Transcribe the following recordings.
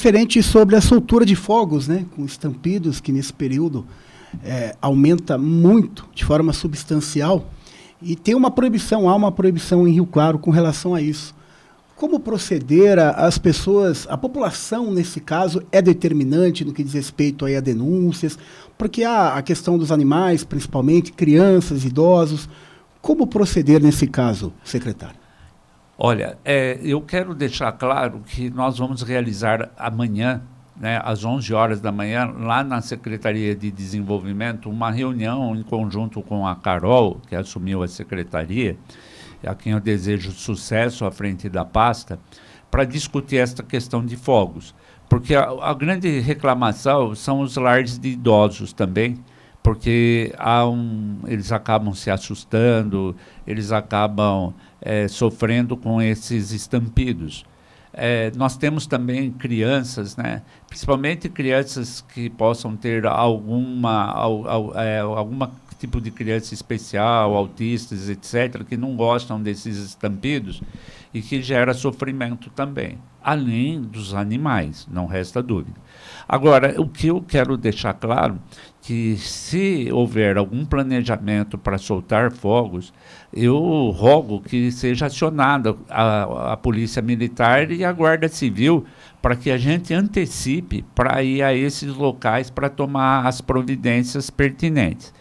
Diferente sobre a soltura de fogos, né, com estampidos, que nesse período é, aumenta muito, de forma substancial, e tem uma proibição, há uma proibição em Rio Claro com relação a isso. Como proceder às pessoas, a população nesse caso é determinante no que diz respeito aí a denúncias, porque há a questão dos animais, principalmente crianças, idosos. Como proceder nesse caso, secretário? Olha, é, eu quero deixar claro que nós vamos realizar amanhã, né, às 11 horas da manhã, lá na Secretaria de Desenvolvimento, uma reunião em conjunto com a Carol, que assumiu a secretaria, a quem eu desejo sucesso à frente da pasta, para discutir esta questão de fogos. Porque a, a grande reclamação são os lares de idosos também, porque há um, eles acabam se assustando, eles acabam é, sofrendo com esses estampidos. É, nós temos também crianças, né? principalmente crianças que possam ter alguma, al, al, é, tipo de criança especial, autistas, etc., que não gostam desses estampidos e que gera sofrimento também, além dos animais, não resta dúvida. Agora, o que eu quero deixar claro que se houver algum planejamento para soltar fogos, eu rogo que seja acionada a, a Polícia Militar e a Guarda Civil para que a gente antecipe para ir a esses locais para tomar as providências pertinentes.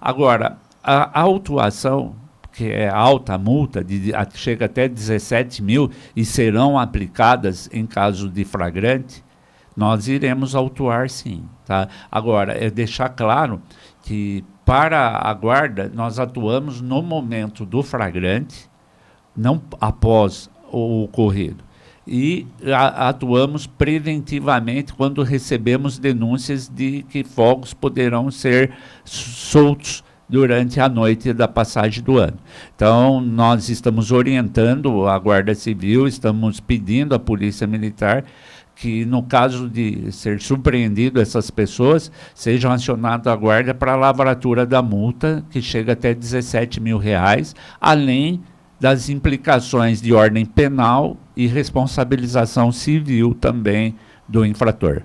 Agora, a autuação que é alta a multa, de, a, chega até 17 mil e serão aplicadas em caso de flagrante, nós iremos autuar sim. Tá? Agora, é deixar claro que para a guarda, nós atuamos no momento do flagrante, não após o ocorrido. E a, atuamos preventivamente quando recebemos denúncias de que fogos poderão ser soltos durante a noite da passagem do ano. Então, nós estamos orientando a Guarda Civil, estamos pedindo à Polícia Militar que, no caso de ser surpreendido essas pessoas, sejam acionados a guarda para a lavratura da multa, que chega até 17 mil reais, além das implicações de ordem penal e responsabilização civil também do infrator.